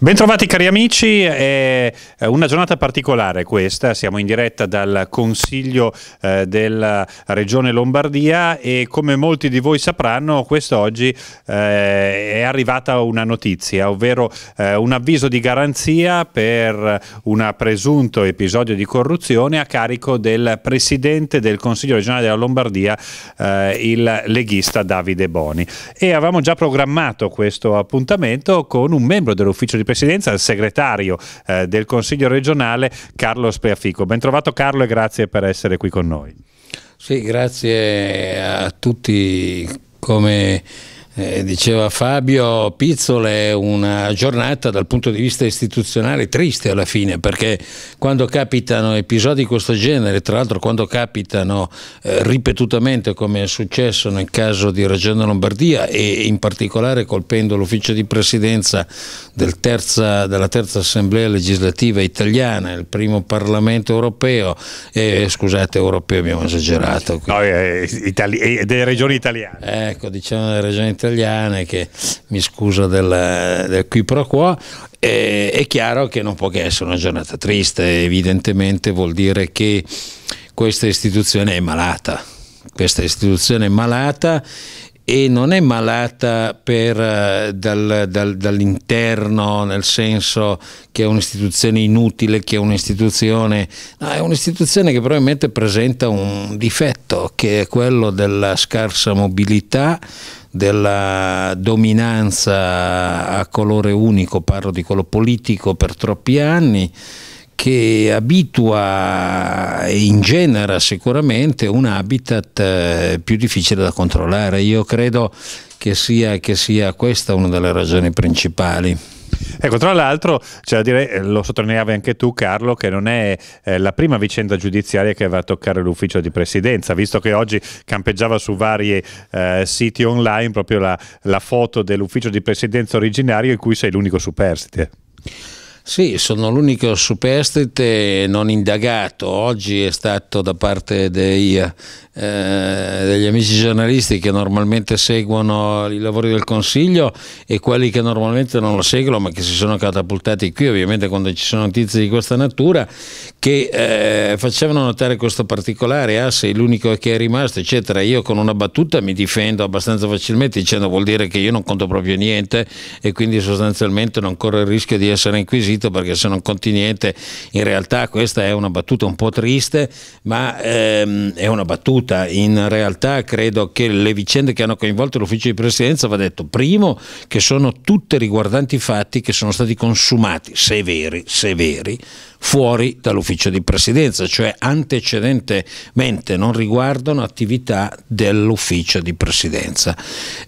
Bentrovati cari amici, è una giornata particolare questa, siamo in diretta dal Consiglio eh, della Regione Lombardia e come molti di voi sapranno quest'oggi eh, è arrivata una notizia, ovvero eh, un avviso di garanzia per un presunto episodio di corruzione a carico del Presidente del Consiglio regionale della Lombardia, eh, il leghista Davide Boni. E avevamo già programmato questo appuntamento con un membro dell'ufficio di Presidenza, il segretario eh, del Consiglio regionale Carlo Speafico. Ben trovato Carlo e grazie per essere qui con noi. Sì, grazie a tutti come eh, diceva Fabio Pizzola è una giornata dal punto di vista istituzionale triste alla fine perché quando capitano episodi di questo genere, tra l'altro quando capitano eh, ripetutamente come è successo nel caso di Regione Lombardia e in particolare colpendo l'ufficio di presidenza del terza, della terza assemblea legislativa italiana, il primo Parlamento europeo, eh, scusate europeo abbiamo esagerato, no, eh, eh, delle regioni italiane. Ecco, diciamo delle regioni italiane italiane che mi scuso del, del qui pro quo eh, è chiaro che non può che essere una giornata triste evidentemente vuol dire che questa istituzione è malata questa istituzione è malata e non è malata per, eh, dal, dal, dall'interno, nel senso che è un'istituzione inutile, che è un'istituzione, no, è un'istituzione che probabilmente presenta un difetto, che è quello della scarsa mobilità della dominanza a colore unico, parlo di quello politico per troppi anni, che abitua e ingenera sicuramente un habitat eh, più difficile da controllare. Io credo che sia, che sia questa una delle ragioni principali. Ecco, tra l'altro, c'è da dire, eh, lo sottolineavi anche tu Carlo, che non è eh, la prima vicenda giudiziaria che va a toccare l'ufficio di presidenza, visto che oggi campeggiava su vari eh, siti online proprio la, la foto dell'ufficio di presidenza originario in cui sei l'unico superstite. Sì, sono l'unico superstite non indagato. Oggi è stato da parte dei eh, degli amici giornalisti che normalmente seguono i lavori del Consiglio e quelli che normalmente non lo seguono ma che si sono catapultati qui ovviamente quando ci sono notizie di questa natura che eh, facevano notare questo particolare, ah sei l'unico che è rimasto eccetera, io con una battuta mi difendo abbastanza facilmente dicendo vuol dire che io non conto proprio niente e quindi sostanzialmente non corro il rischio di essere inquisito perché se non conti niente in realtà questa è una battuta un po' triste ma ehm, è una battuta avvenuta. In realtà credo che le vicende che hanno coinvolto l'ufficio di presidenza va detto primo che sono tutte riguardanti fatti che sono stati consumati, severi, severi, fuori dall'ufficio di presidenza, cioè antecedentemente non riguardano attività dell'ufficio di presidenza.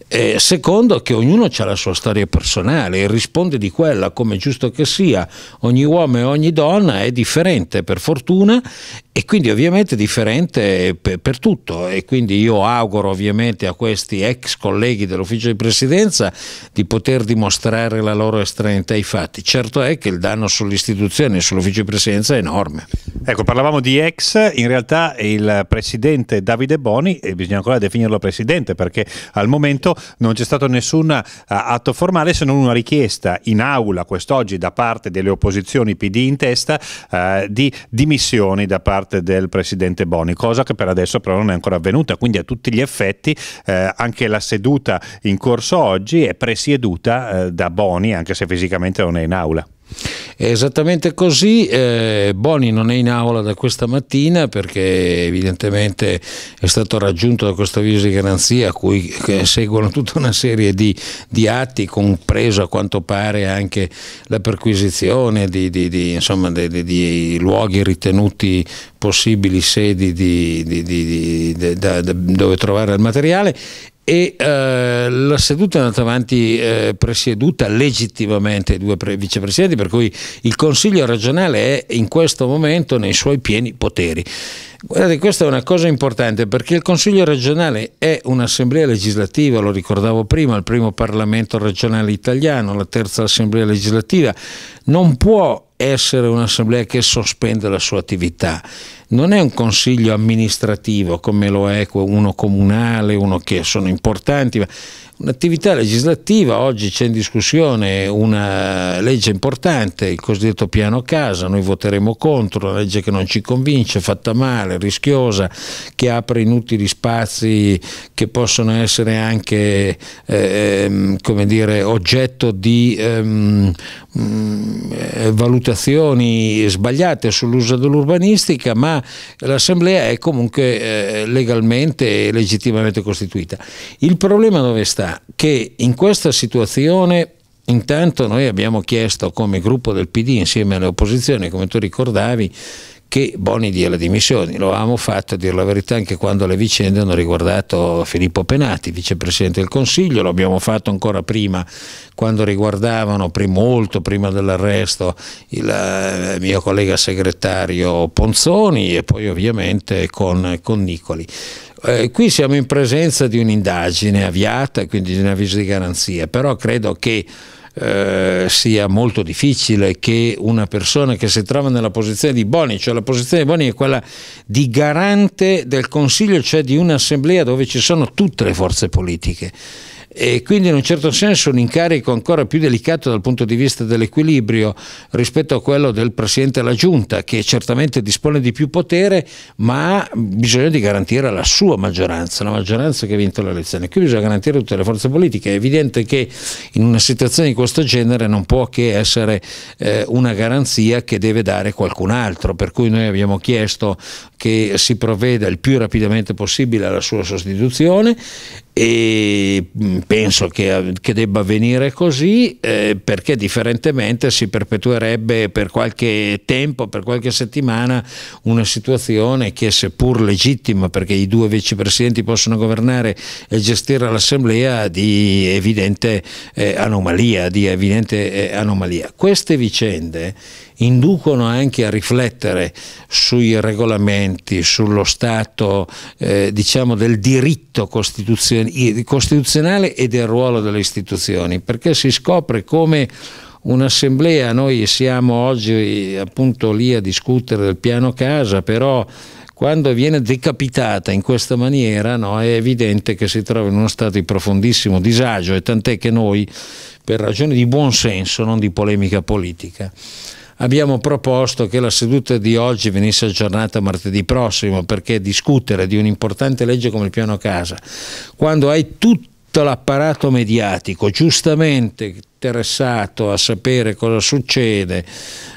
Eh, secondo, che ognuno ha la sua storia personale e risponde di quella, come giusto che sia, ogni uomo e ogni donna è differente per fortuna e quindi ovviamente differente per, per tutto e quindi io auguro ovviamente a questi ex colleghi dell'ufficio di presidenza di poter dimostrare la loro estraneità ai fatti. Certo è che il danno sull'istituzione e sull'ufficio onnipresenza enorme. Ecco, parlavamo di ex, in realtà il presidente Davide Boni, e bisogna ancora definirlo presidente perché al momento non c'è stato nessun eh, atto formale se non una richiesta in aula quest'oggi da parte delle opposizioni PD in testa eh, di dimissioni da parte del presidente Boni, cosa che per adesso però non è ancora avvenuta, quindi a tutti gli effetti eh, anche la seduta in corso oggi è presieduta eh, da Boni anche se fisicamente non è in aula. È esattamente così, eh, Boni non è in aula da questa mattina perché evidentemente è stato raggiunto da questo avviso di garanzia a cui seguono tutta una serie di, di atti, compreso a quanto pare anche la perquisizione di, di, di insomma, luoghi ritenuti possibili sedi da, da, dove trovare il materiale e eh, la seduta è andata avanti eh, presieduta legittimamente dai due vicepresidenti, per cui il Consiglio regionale è in questo momento nei suoi pieni poteri. Guardate, questa è una cosa importante perché il Consiglio regionale è un'assemblea legislativa, lo ricordavo prima, il primo Parlamento regionale italiano, la terza assemblea legislativa, non può essere un'assemblea che sospende la sua attività non è un consiglio amministrativo come lo è uno comunale, uno che sono importanti, ma un'attività legislativa, oggi c'è in discussione una legge importante, il cosiddetto piano casa, noi voteremo contro, una legge che non ci convince, fatta male, rischiosa, che apre inutili spazi che possono essere anche ehm, dire, oggetto di ehm, mm, valutazioni sbagliate sull'uso dell'urbanistica, ma l'Assemblea è comunque eh, legalmente e legittimamente costituita. Il problema dove sta? che in questa situazione intanto noi abbiamo chiesto come gruppo del PD insieme alle opposizioni, come tu ricordavi, che Boni dia le dimissioni. Lo avevamo fatto, a dire la verità, anche quando le vicende hanno riguardato Filippo Penati, vicepresidente del Consiglio, lo abbiamo fatto ancora prima, quando riguardavano, molto prima dell'arresto, il eh, mio collega segretario Ponzoni e poi ovviamente con, con Nicoli. Eh, qui siamo in presenza di un'indagine avviata, quindi di un avviso di garanzia, però credo che eh, sia molto difficile che una persona che si trova nella posizione di Boni, cioè la posizione di Boni è quella di garante del Consiglio, cioè di un'assemblea dove ci sono tutte le forze politiche e quindi in un certo senso un incarico ancora più delicato dal punto di vista dell'equilibrio rispetto a quello del Presidente della Giunta che certamente dispone di più potere ma ha bisogno di garantire la sua maggioranza, la maggioranza che ha vinto le elezioni. Qui bisogna garantire tutte le forze politiche, è evidente che in una situazione di questo genere non può che essere eh, una garanzia che deve dare qualcun altro, per cui noi abbiamo chiesto che si provveda il più rapidamente possibile alla sua sostituzione e penso che, che debba avvenire così eh, perché differentemente si perpetuerebbe per qualche tempo, per qualche settimana una situazione che seppur legittima perché i due vicepresidenti possono governare e gestire l'assemblea di evidente eh, anomalia, di evidente eh, anomalia. Queste vicende inducono anche a riflettere sui regolamenti, sullo stato eh, diciamo del diritto costituzion costituzionale e del ruolo delle istituzioni, perché si scopre come un'assemblea, noi siamo oggi appunto lì a discutere del piano casa, però quando viene decapitata in questa maniera no, è evidente che si trova in uno stato di profondissimo disagio e tant'è che noi, per ragioni di buonsenso, non di polemica politica, abbiamo proposto che la seduta di oggi venisse aggiornata martedì prossimo perché discutere di un'importante legge come il piano casa, quando hai tutto l'apparato mediatico giustamente interessato a sapere cosa succede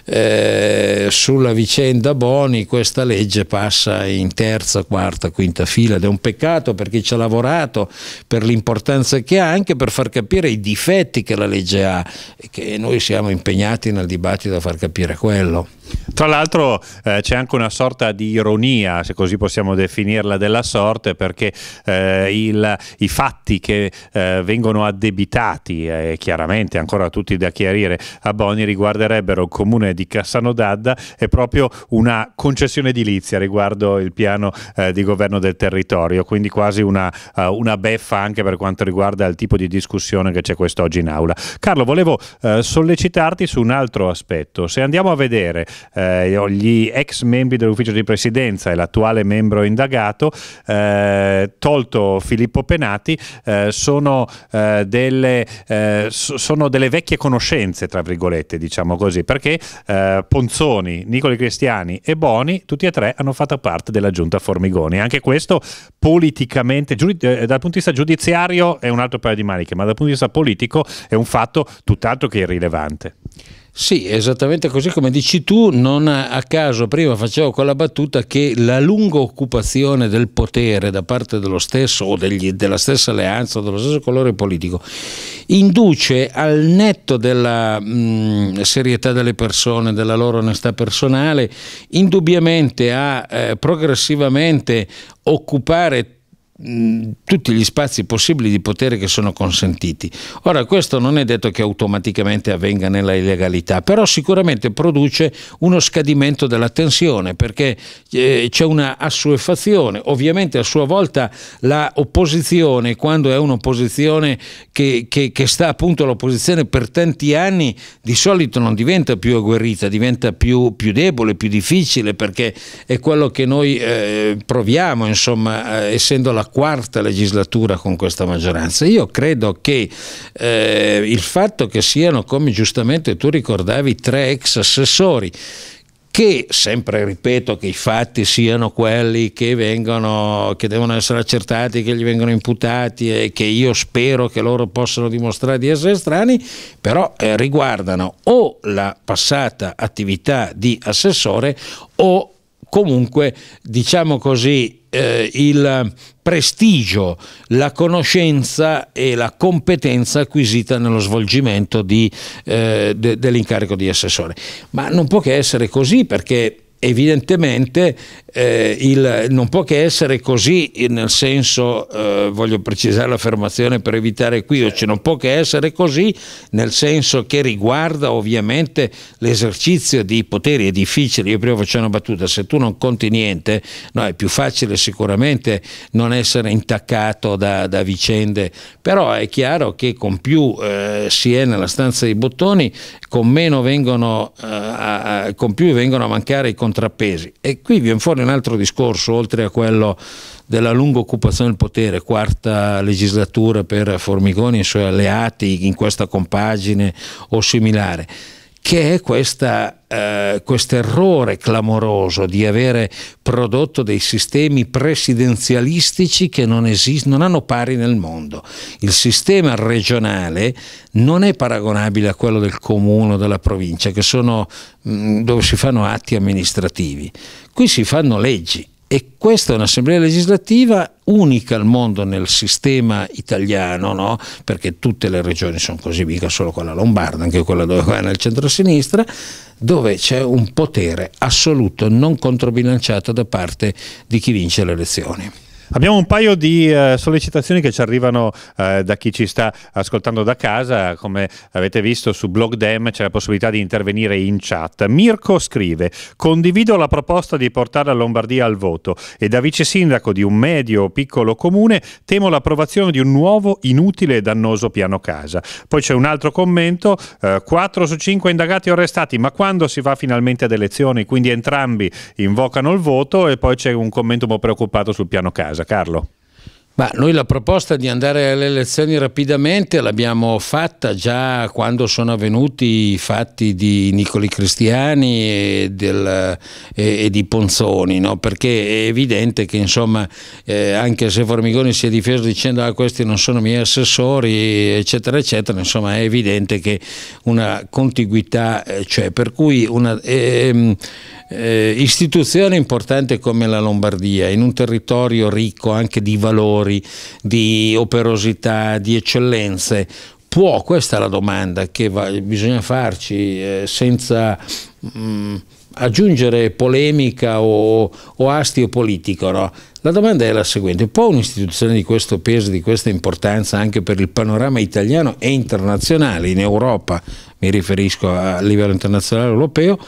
eh, sulla vicenda Boni, questa legge passa in terza, quarta, quinta fila ed è un peccato per chi ci ha lavorato, per l'importanza che ha, anche per far capire i difetti che la legge ha e che noi siamo impegnati nel dibattito a far capire quello. Tra l'altro eh, c'è anche una sorta di ironia, se così possiamo definirla, della sorte, perché eh, il, i fatti che eh, vengono addebitati, eh, chiaramente ancora tutti da chiarire, a Boni riguarderebbero il comune di Cassano d'Adda e proprio una concessione edilizia riguardo il piano eh, di governo del territorio, quindi quasi una, uh, una, beffa anche per quanto riguarda il tipo di discussione che c'è quest'oggi in aula. Carlo, volevo eh, sollecitarti su un altro aspetto. Se andiamo a vedere eh, gli ex membri dell'ufficio di presidenza e l'attuale membro indagato, eh, tolto Filippo Penati, eh, sono eh, delle, eh, sono, delle, vecchie conoscenze, tra virgolette, diciamo così, perché Ponzoni, Nicoli Cristiani e Boni, tutti e tre hanno fatto parte della giunta Formigoni. Anche questo politicamente, giuri, dal punto di vista giudiziario è un altro paio di maniche, ma dal punto di vista politico è un fatto tutt'altro che irrilevante. Sì, esattamente così come dici tu, non a caso prima facevo quella battuta che la lunga occupazione del potere da parte dello stesso o degli, della stessa alleanza, dello stesso colore politico, induce al netto della mh, mm, serietà delle persone, della loro onestà personale, indubbiamente a eh, progressivamente occupare Mm, tutti gli spazi possibili di potere che sono consentiti. Ora questo non è detto che automaticamente avvenga nella illegalità, però sicuramente produce uno scadimento della tensione perché eh, c'è una assuefazione, ovviamente a sua volta la opposizione quando è un'opposizione che, che, che sta appunto all'opposizione per tanti anni di solito non diventa più agguerrita, diventa più, più debole, più difficile perché è quello che noi eh, proviamo insomma eh, essendo la quarta legislatura con questa maggioranza. Io credo che eh, il fatto che siano, come giustamente tu ricordavi, tre ex assessori che sempre ripeto che i fatti siano quelli che, vengono, che devono essere accertati, che gli vengono imputati e che io spero che loro possano dimostrare di essere strani, però eh, riguardano o la passata attività di assessore o comunque diciamo così eh, il prestigio, la conoscenza e la competenza acquisita nello svolgimento eh, de, dell'incarico di assessore. Ma non può che essere così perché evidentemente eh, il, non può che essere così, nel senso, eh, voglio precisare l'affermazione per evitare qui, equivoci, non può che essere così nel senso che riguarda ovviamente l'esercizio di poteri, è difficile, io prima faccio una battuta, se tu non conti niente, no, è più facile sicuramente non essere intaccato da, da vicende, però è chiaro che con più eh, si è nella stanza dei bottoni, con meno vengono, eh, a, con più vengono a mancare i conti contrappesi. E qui viene fuori un altro discorso, oltre a quello della lunga occupazione del potere, quarta legislatura per Formigoni e i suoi alleati in questa compagine o similare che è questa, eh, questo errore clamoroso di avere prodotto dei sistemi presidenzialistici che non, esist- non hanno pari nel mondo. Il sistema regionale non è paragonabile a quello del comune o della provincia, che sono mh, mm, dove si fanno atti amministrativi. Qui si fanno leggi e questa è un'assemblea legislativa unica al mondo nel sistema italiano, no? perché tutte le regioni sono così, mica solo quella lombarda, anche quella dove va nel centro-sinistra, dove c'è un potere assoluto non controbilanciato da parte di chi vince le elezioni. Abbiamo un paio di eh, sollecitazioni che ci arrivano eh, da chi ci sta ascoltando da casa. Come avete visto su BlogDem c'è la possibilità di intervenire in chat. Mirko scrive: Condivido la proposta di portare la Lombardia al voto e da vice sindaco di un medio o piccolo comune temo l'approvazione di un nuovo inutile e dannoso piano casa. Poi c'è un altro commento: eh, 4 su 5 indagati o arrestati, ma quando si va finalmente ad elezioni? Quindi entrambi invocano il voto e poi c'è un commento un po' preoccupato sul piano casa casa. Carlo. Ma noi la proposta di andare alle elezioni rapidamente l'abbiamo fatta già quando sono avvenuti i fatti di Nicoli Cristiani e, del, e, e di Ponzoni, no? perché è evidente che insomma, eh, anche se Formigoni si è difeso dicendo ah, questi non sono miei assessori, eccetera, eccetera, insomma, è evidente che una contiguità eh, c'è, per cui una, eh, eh, istituzione importante come la Lombardia, in un territorio ricco anche di valori, di operosità, di eccellenze, può, questa è la domanda che va, bisogna farci eh, senza... Mh, mm, aggiungere polemica o, o astio politico, no? La domanda è la seguente, può un'istituzione di questo peso, di questa importanza anche per il panorama italiano e internazionale in Europa, mi riferisco a livello internazionale europeo,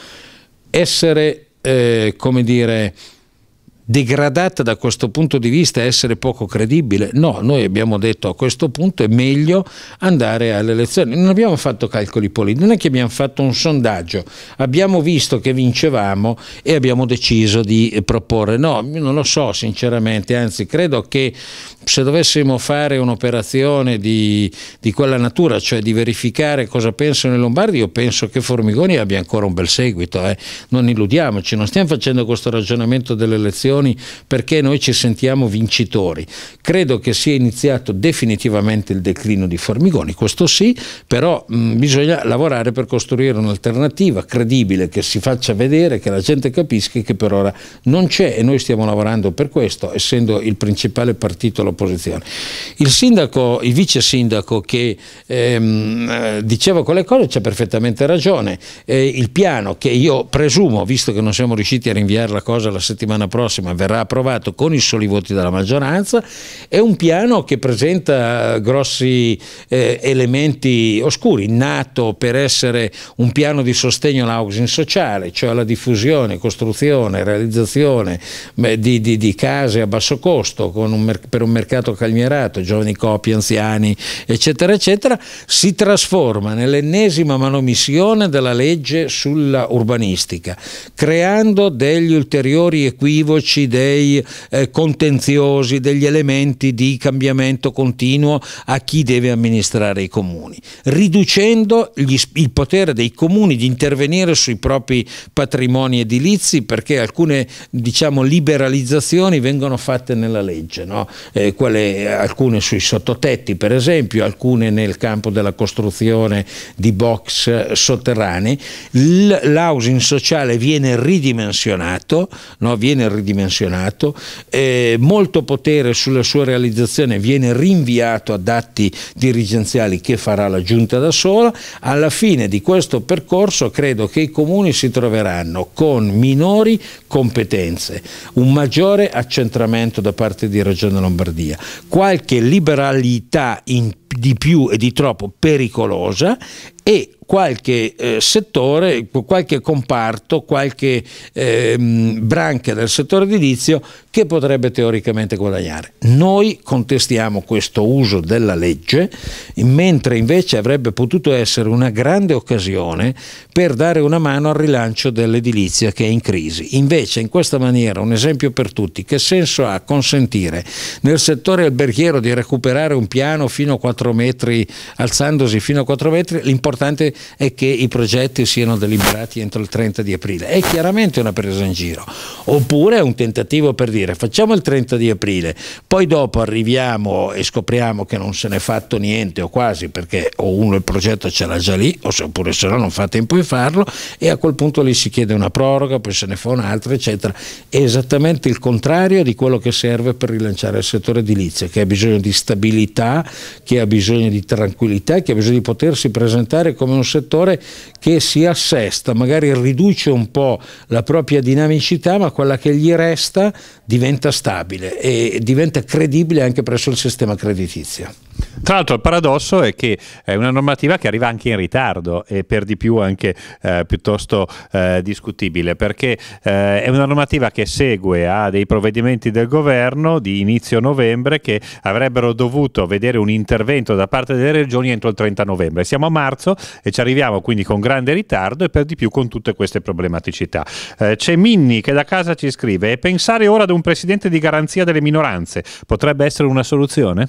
essere, eh, come dire, degradata da questo punto di vista essere poco credibile? No, noi abbiamo detto a questo punto è meglio andare alle elezioni. Non abbiamo fatto calcoli politici, non è che abbiamo fatto un sondaggio, abbiamo visto che vincevamo e abbiamo deciso di proporre. No, io non lo so sinceramente, anzi credo che se dovessimo fare un'operazione di, di quella natura, cioè di verificare cosa pensano i lombardi, io penso che Formigoni abbia ancora un bel seguito, eh. non illudiamoci, non stiamo facendo questo ragionamento delle elezioni elezioni perché noi ci sentiamo vincitori. Credo che sia iniziato definitivamente il declino di Formigoni, questo sì, però mh, mm, bisogna lavorare per costruire un'alternativa credibile che si faccia vedere, che la gente capisca che per ora non c'è e noi stiamo lavorando per questo, essendo il principale partito all'opposizione. Il sindaco, il vice sindaco che ehm, eh, diceva quelle cose c'ha perfettamente ragione, eh, il piano che io presumo, visto che non siamo riusciti a rinviare la cosa la settimana prossima, ma verrà approvato con i soli voti della maggioranza, è un piano che presenta eh, grossi eh, elementi oscuri, nato per essere un piano di sostegno all'housing sociale, cioè alla diffusione, costruzione, realizzazione di, di, di case a basso costo un, per un mercato calmierato, giovani coppie, anziani, eccetera, eccetera, si trasforma nell'ennesima manomissione della legge sulla urbanistica, creando degli ulteriori equivoci tracci dei eh, contenziosi, degli elementi di cambiamento continuo a chi deve amministrare i comuni, riducendo gli, il potere dei comuni di intervenire sui propri patrimoni edilizi perché alcune diciamo, liberalizzazioni vengono fatte nella legge, no? eh, quelle, alcune sui sottotetti per esempio, alcune nel campo della costruzione di box eh, sotterranei, l'housing sociale viene ridimensionato, no? viene ridimensionato ridimensionato, eh, molto potere sulla sua realizzazione viene rinviato ad atti dirigenziali che farà la giunta da sola, alla fine di questo percorso credo che i comuni si troveranno con minori competenze, un maggiore accentramento da parte di Regione Lombardia, qualche liberalità in di più e di troppo pericolosa e qualche eh, settore, qualche comparto, qualche eh, branca del settore edilizio che potrebbe teoricamente guadagnare. Noi contestiamo questo uso della legge, mentre invece avrebbe potuto essere una grande occasione per dare una mano al rilancio dell'edilizia che è in crisi. Invece in questa maniera, un esempio per tutti, che senso ha consentire nel settore alberghiero di recuperare un piano fino a 4 metri, alzandosi fino a 4 metri, l'importanza l'importante è che i progetti siano deliberati entro il 30 di aprile. È chiaramente una presa in giro. Oppure è un tentativo per dire facciamo il 30 di aprile, poi dopo arriviamo e scopriamo che non se n'è fatto niente o quasi perché o uno il progetto ce l'ha già lì oppure se no non fa tempo di farlo e a quel punto lì si chiede una proroga, poi se ne fa un'altra eccetera. È esattamente il contrario di quello che serve per rilanciare il settore edilizio che ha bisogno di stabilità, che ha bisogno di tranquillità, che ha bisogno di potersi presentare considerare come un settore che si assesta, magari riduce un po' la propria dinamicità, ma quella che gli resta diventa stabile e diventa credibile anche presso il sistema creditizio. Tra l'altro il paradosso è che è una normativa che arriva anche in ritardo e per di più anche eh, piuttosto eh, discutibile, perché eh, è una normativa che segue a dei provvedimenti del governo di inizio novembre che avrebbero dovuto vedere un intervento da parte delle regioni entro il 30 novembre. Siamo a marzo e ci arriviamo quindi con grande ritardo e per di più con tutte queste problematicità. Eh, c'è Minni che da casa ci scrive e pensare ora ad un presidente di garanzia delle minoranze potrebbe essere una soluzione?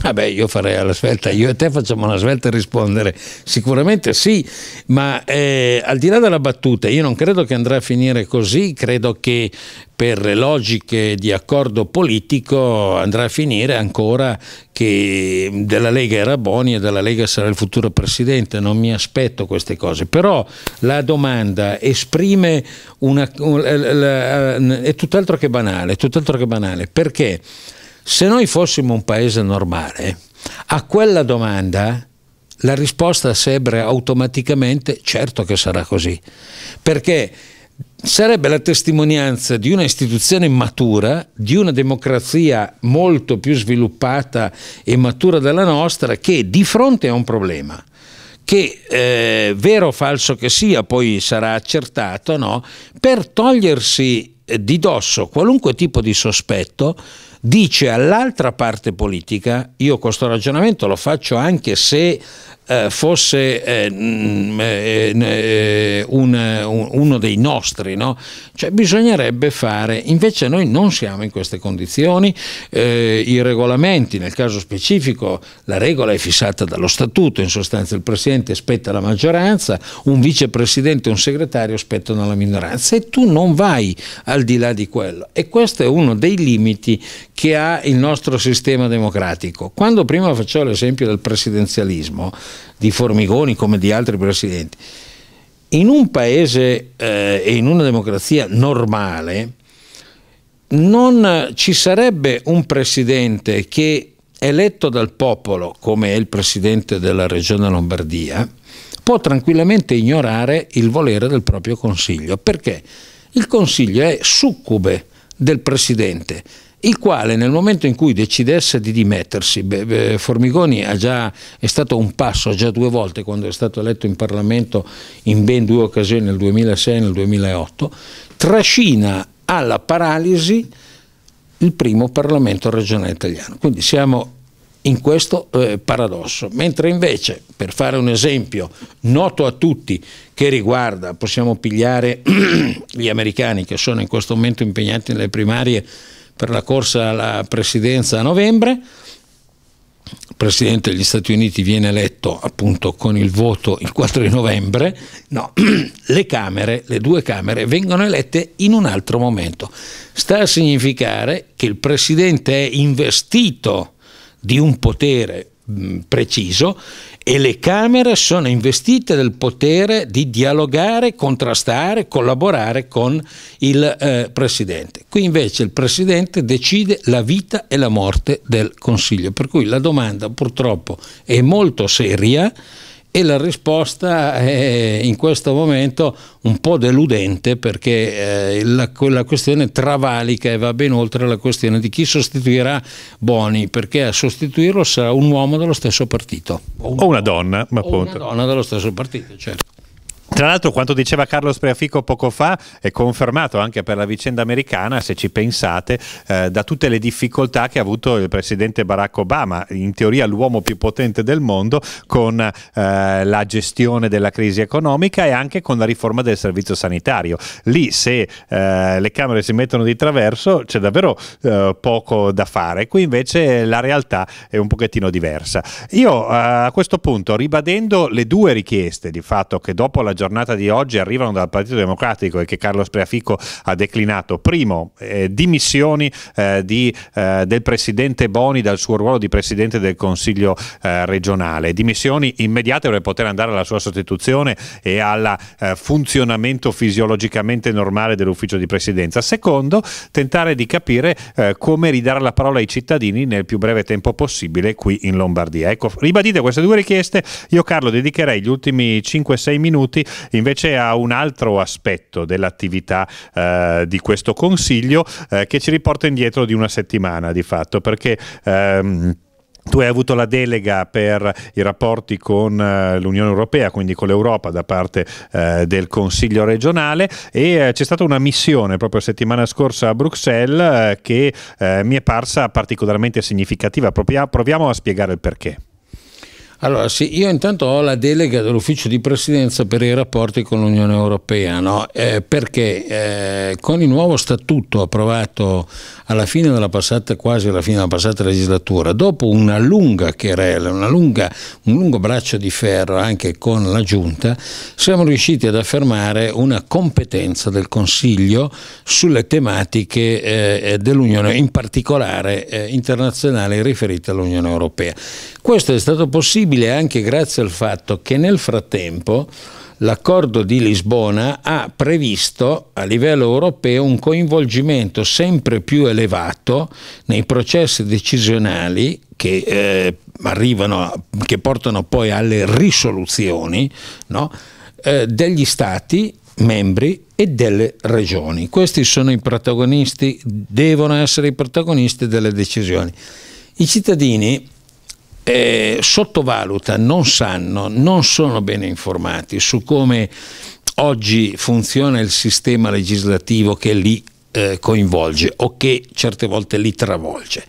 Vabbè, ah io farei alla svelta, io e te facciamo una svelta e rispondere. Sicuramente sì, ma eh, al di là della battuta, io non credo che andrà a finire così, credo che per logiche di accordo politico andrà a finire ancora che della Lega era Boni e della Lega sarà il futuro presidente, non mi aspetto queste cose, però la domanda esprime una, eh, eh, è tutt'altro che banale, è tutt'altro che banale, perché? Se noi fossimo un paese normale, a quella domanda la risposta sembra automaticamente certo che sarà così, perché sarebbe la testimonianza di una istituzione matura, di una democrazia molto più sviluppata e matura della nostra, che di fronte a un problema, che eh, vero o falso che sia, poi sarà accertato, no? per togliersi eh, di dosso qualunque tipo di sospetto, dice all'altra parte politica, io questo ragionamento lo faccio anche se eh, fosse eh, mm, eh, eh, un, un, uno dei nostri, no? cioè bisognerebbe fare, invece noi non siamo in queste condizioni, eh, i regolamenti, nel caso specifico la regola è fissata dallo statuto, in sostanza il Presidente spetta la maggioranza, un vicepresidente e un segretario spettano la minoranza e tu non vai al di là di quello e questo è uno dei limiti che ha il nostro sistema democratico. Quando prima facevo l'esempio del presidenzialismo, di Formigoni come di altri presidenti, in un paese eh, e in una democrazia normale non ci sarebbe un presidente che eletto dal popolo, come è il presidente della regione Lombardia, può tranquillamente ignorare il volere del proprio consiglio, perché il consiglio è succube del presidente il quale nel momento in cui decidesse di dimettersi, beh, beh, Formigoni già, è stato un passo già due volte quando è stato eletto in Parlamento in ben due occasioni nel 2006 e nel 2008, trascina alla paralisi il primo Parlamento regionale italiano. Quindi siamo in questo eh, paradosso. Mentre invece, per fare un esempio noto a tutti che riguarda, possiamo pigliare gli americani che sono in questo momento impegnati nelle primarie per la corsa alla presidenza a novembre. Il presidente degli Stati Uniti viene eletto appunto con il voto il 4 di novembre. No, le Camere, le due Camere, vengono elette in un altro momento. Sta a significare che il presidente è investito di un potere Mm, preciso e le Camere sono investite del potere di dialogare, contrastare, collaborare con il eh, Presidente. Qui invece il Presidente decide la vita e la morte del Consiglio, per cui la domanda purtroppo è molto seria e la risposta è in questo momento un po' deludente perché eh, la, la, questione travalica e va ben oltre la questione di chi sostituirà Boni perché a sostituirlo sarà un uomo dello stesso partito o, un o una donna ma o appunto. una donna dello stesso partito certo tra l'altro quanto diceva Carlo Spreafico poco fa è confermato anche per la vicenda americana, se ci pensate, eh, da tutte le difficoltà che ha avuto il presidente Barack Obama, in teoria l'uomo più potente del mondo, con eh, la gestione della crisi economica e anche con la riforma del servizio sanitario. Lì se eh, le Camere si mettono di traverso c'è davvero eh, poco da fare, qui invece la realtà è un pochettino diversa. Io eh, a questo punto, ribadendo le due richieste di fatto che dopo la giornata di oggi arrivano dal Partito Democratico e che Carlo Spreafico ha declinato. Primo, eh, dimissioni eh, di, eh, del Presidente Boni dal suo ruolo di Presidente del Consiglio eh, regionale, dimissioni immediate per poter andare alla sua sostituzione e al eh, funzionamento fisiologicamente normale dell'ufficio di Presidenza. Secondo, tentare di capire eh, come ridare la parola ai cittadini nel più breve tempo possibile qui in Lombardia. Ecco, ribadite queste due richieste, io Carlo dedicherei gli ultimi 5-6 minuti invece a un altro aspetto dell'attività eh, di questo Consiglio eh, che ci riporta indietro di una settimana di fatto, perché... Ehm, tu hai avuto la delega per i rapporti con eh, l'Unione Europea, quindi con l'Europa da parte eh, del Consiglio regionale e eh, c'è stata una missione proprio settimana scorsa a Bruxelles eh, che eh, mi è parsa particolarmente significativa. Proviamo a spiegare il perché. Allora, sì, io intanto ho la delega dell'ufficio di presidenza per i rapporti con l'Unione Europea, no? eh, perché eh, con il nuovo statuto approvato alla fine della passata, quasi alla fine della passata legislatura, dopo una lunga querela, una lunga, un lungo braccio di ferro anche con la Giunta, siamo riusciti ad affermare una competenza del Consiglio sulle tematiche eh, dell'Unione, in particolare eh, internazionali riferite all'Unione Europea. Questo è stato possibile anche grazie al fatto che nel frattempo l'accordo di Lisbona ha previsto a livello europeo un coinvolgimento sempre più elevato nei processi decisionali che, eh, arrivano, che portano poi alle risoluzioni no? eh, degli Stati membri e delle regioni. Questi sono i protagonisti, devono essere i protagonisti delle decisioni. I cittadini eh, sottovaluta, non sanno, non sono bene informati su come oggi funziona il sistema legislativo che li eh, coinvolge o che certe volte li travolge.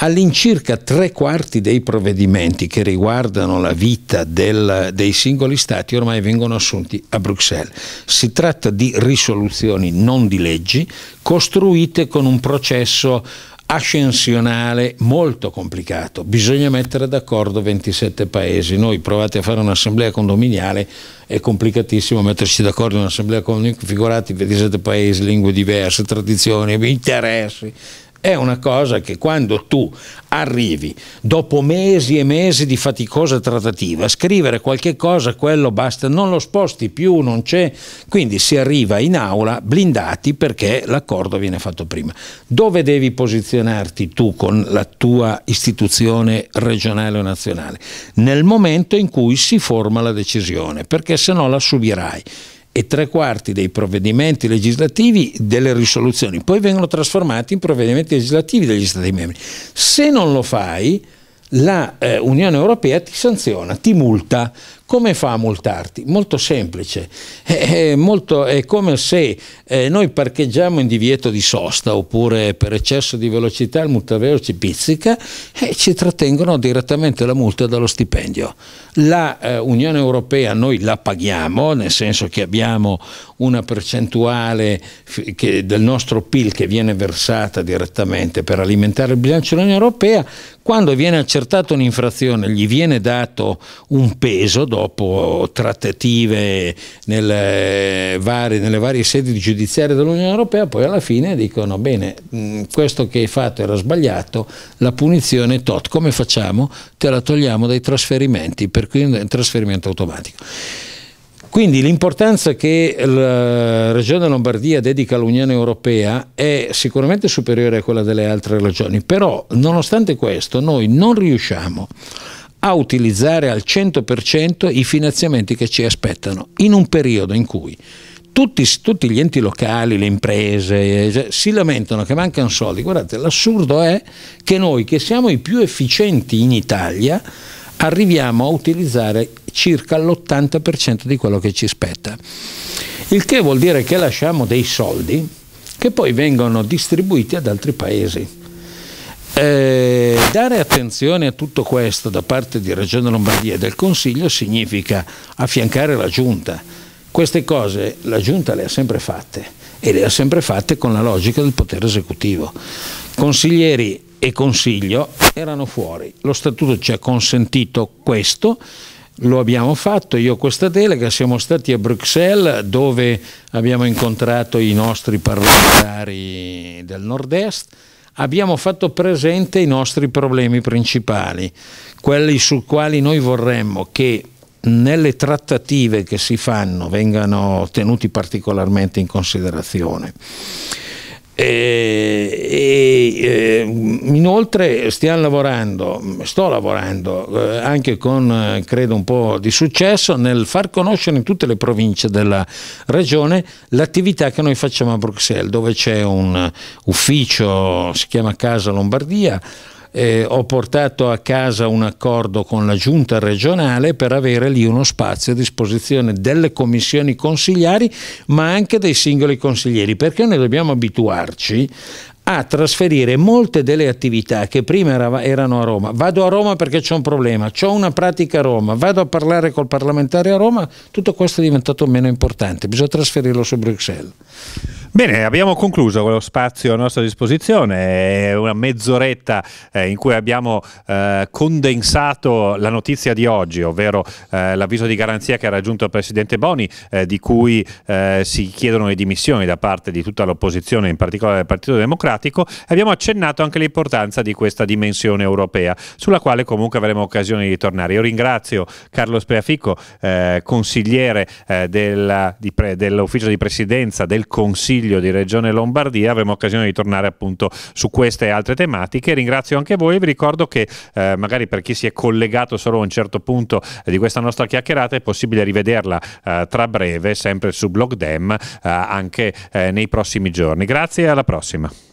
All'incirca tre quarti dei provvedimenti che riguardano la vita del, dei singoli stati ormai vengono assunti a Bruxelles. Si tratta di risoluzioni, non di leggi, costruite con un processo ascensionale molto complicato. Bisogna mettere d'accordo 27 paesi. Noi provate a fare un'assemblea condominiale, è complicatissimo mettersi d'accordo in un'assemblea condominiale, figurati 27 paesi, lingue diverse, tradizioni, interessi, è una cosa che quando tu arrivi dopo mesi e mesi di faticosa trattativa, scrivere qualche cosa, quello basta, non lo sposti più, non c'è, quindi si arriva in aula blindati perché l'accordo viene fatto prima. Dove devi posizionarti tu con la tua istituzione regionale o nazionale? Nel momento in cui si forma la decisione, perché se no la subirai e tre quarti dei provvedimenti legislativi delle risoluzioni poi vengono trasformati in provvedimenti legislativi degli Stati membri. Se non lo fai, la eh, Unione Europea ti sanziona, ti multa, come fa a multarti? Molto semplice, è, eh, eh, molto, è come se eh, noi parcheggiamo in divieto di sosta oppure per eccesso di velocità il multavero ci pizzica e ci trattengono direttamente la multa dallo stipendio. La eh, Unione Europea noi la paghiamo, nel senso che abbiamo una percentuale che, del nostro PIL che viene versata direttamente per alimentare il bilancio dell'Unione Europea, quando viene accertata un'infrazione gli viene dato un peso dopo trattative nelle varie, nelle varie sedi giudiziarie dell'Unione Europea, poi alla fine dicono bene, mm, questo che hai fatto era sbagliato, la punizione è tot, come facciamo? Te la togliamo dai trasferimenti, per cui è un trasferimento automatico. Quindi l'importanza che la Regione Lombardia dedica all'Unione Europea è sicuramente superiore a quella delle altre regioni, però nonostante questo noi non riusciamo a utilizzare al 100% i finanziamenti che ci aspettano in un periodo in cui tutti, tutti gli enti locali, le imprese eh, si lamentano che mancano soldi. Guardate, l'assurdo è che noi che siamo i più efficienti in Italia arriviamo a utilizzare circa l'80% di quello che ci spetta. Il che vuol dire che lasciamo dei soldi che poi vengono distribuiti ad altri paesi. Eh, dare attenzione a tutto questo da parte di Regione Lombardia e del Consiglio significa affiancare la Giunta. Queste cose la Giunta le ha sempre fatte e le ha sempre fatte con la logica del potere esecutivo. Consiglieri e Consiglio erano fuori, lo Statuto ci ha consentito questo lo abbiamo fatto, io questa delega, siamo stati a Bruxelles dove abbiamo incontrato i nostri parlamentari del nord-est, abbiamo fatto presente i nostri problemi principali, quelli sui quali noi vorremmo che nelle trattative che si fanno vengano tenuti particolarmente in considerazione. Eh, e, e, eh, inoltre stiamo lavorando, sto lavorando eh, anche con credo un po' di successo nel far conoscere in tutte le province della regione l'attività che noi facciamo a Bruxelles dove c'è un ufficio, si chiama Casa Lombardia eh, ho portato a casa un accordo con la giunta regionale per avere lì uno spazio a disposizione delle commissioni consigliari ma anche dei singoli consiglieri perché noi dobbiamo abituarci a trasferire molte delle attività che prima erano a Roma. Vado a Roma perché c'è un problema, ho una pratica a Roma, vado a parlare col parlamentare a Roma, tutto questo è diventato meno importante, bisogna trasferirlo su Bruxelles. Bene, abbiamo concluso con lo spazio a nostra disposizione, è eh, una mezz'oretta eh, in cui abbiamo eh, condensato la notizia di oggi, ovvero l'avviso di garanzia che ha raggiunto il Presidente Boni, di cui si chiedono le dimissioni da parte di tutta l'opposizione, in particolare del Partito Democratico. Abbiamo accennato anche l'importanza di questa dimensione europea, sulla quale comunque avremo occasione di ritornare. Io ringrazio Carlo Speafico, consigliere dell'ufficio di presidenza del Consiglio Consiglio di Regione Lombardia avremo occasione di tornare appunto su queste altre tematiche. Ringrazio anche voi e vi ricordo che eh, magari per chi si è collegato solo a un certo punto eh, di questa nostra chiacchierata è possibile rivederla eh, tra breve sempre su Blogdem eh, anche eh, nei prossimi giorni. Grazie e alla prossima.